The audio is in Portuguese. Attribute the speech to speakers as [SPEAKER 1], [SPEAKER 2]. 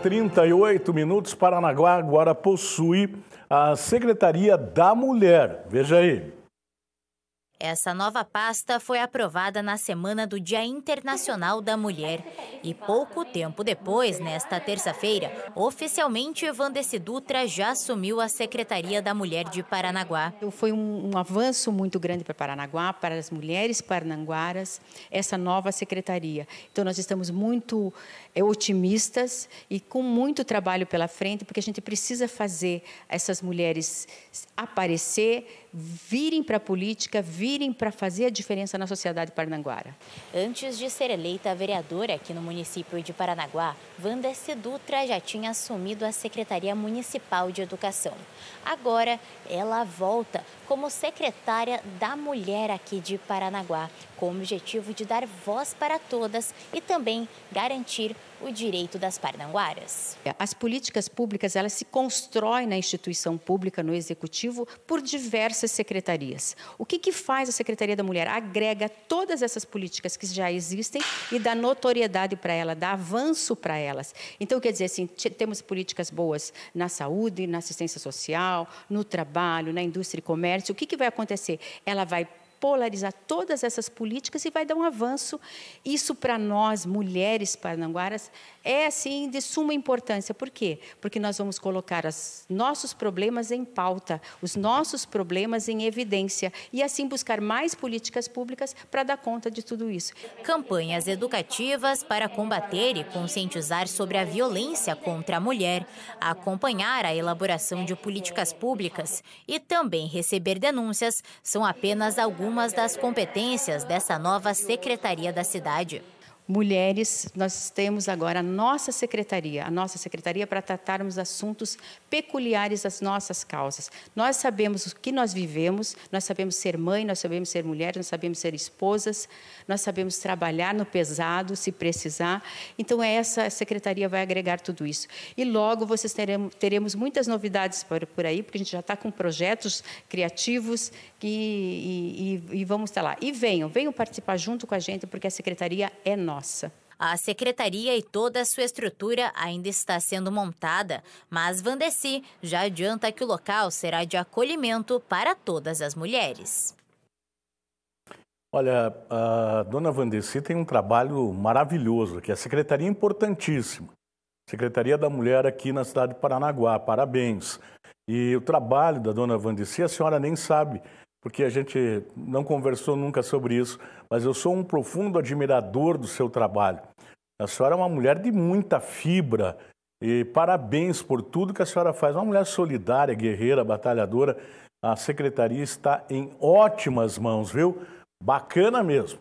[SPEAKER 1] 38 minutos, Paranaguá agora possui a Secretaria da Mulher. Veja aí.
[SPEAKER 2] Essa nova pasta foi aprovada na semana do Dia Internacional da Mulher. E pouco tempo depois, nesta terça-feira, oficialmente Evandesse Dutra já assumiu a Secretaria da Mulher de
[SPEAKER 3] Paranaguá. Então, foi um, um avanço muito grande para Paranaguá, para as mulheres parnanguaras, essa nova secretaria. Então, nós estamos muito é, otimistas e com muito trabalho pela frente, porque a gente precisa fazer essas mulheres aparecer, virem para a política, virem contribuírem para fazer a diferença na sociedade parnanguara.
[SPEAKER 2] Antes de ser eleita vereadora aqui no município de Paranaguá, Wanda Sedutra já tinha assumido a Secretaria Municipal de Educação. Agora, ela volta como secretária da Mulher aqui de Paranaguá, com o objetivo de dar voz para todas e também garantir o direito das parnanguaras.
[SPEAKER 3] As políticas públicas, elas se constroem na instituição pública, no executivo, por diversas secretarias. O que que faz mais a Secretaria da Mulher agrega todas essas políticas que já existem e dá notoriedade para ela, dá avanço para elas. Então, quer dizer assim, temos políticas boas na saúde, na assistência social, no trabalho, na indústria e comércio. O que, que vai acontecer? Ela vai polarizar todas essas políticas e vai dar um avanço. Isso para nós, mulheres paranaguaras é assim de suma importância. Por quê? Porque nós vamos colocar os nossos problemas em pauta, os nossos problemas em evidência e assim buscar mais políticas públicas para dar conta de tudo
[SPEAKER 2] isso. Campanhas educativas para combater e conscientizar sobre a violência contra a mulher, acompanhar a elaboração de políticas públicas e também receber denúncias são apenas alguns algumas das competências dessa nova
[SPEAKER 3] secretaria da cidade mulheres, nós temos agora a nossa secretaria, a nossa secretaria para tratarmos assuntos peculiares às nossas causas. Nós sabemos o que nós vivemos, nós sabemos ser mãe, nós sabemos ser mulher, nós sabemos ser esposas, nós sabemos trabalhar no pesado, se precisar. Então, essa secretaria vai agregar tudo isso. E logo vocês teremos, teremos muitas novidades por, por aí, porque a gente já está com projetos criativos que, e, e, e vamos estar lá. E venham, venham participar junto com a gente, porque a secretaria é nossa nossa.
[SPEAKER 2] A secretaria e toda a sua estrutura ainda está sendo montada, mas Vandessi já adianta que o local será de acolhimento para todas as mulheres.
[SPEAKER 1] Olha, a dona Vandessi tem um trabalho maravilhoso aqui. A secretaria é importantíssima. Secretaria da Mulher aqui na cidade de Paranaguá, parabéns. E o trabalho da dona Vandessi, a senhora nem sabe, porque a gente não conversou nunca sobre isso, mas eu sou um profundo admirador do seu trabalho. A senhora é uma mulher de muita fibra e parabéns por tudo que a senhora faz. Uma mulher solidária, guerreira, batalhadora. A secretaria está em ótimas mãos, viu? Bacana mesmo.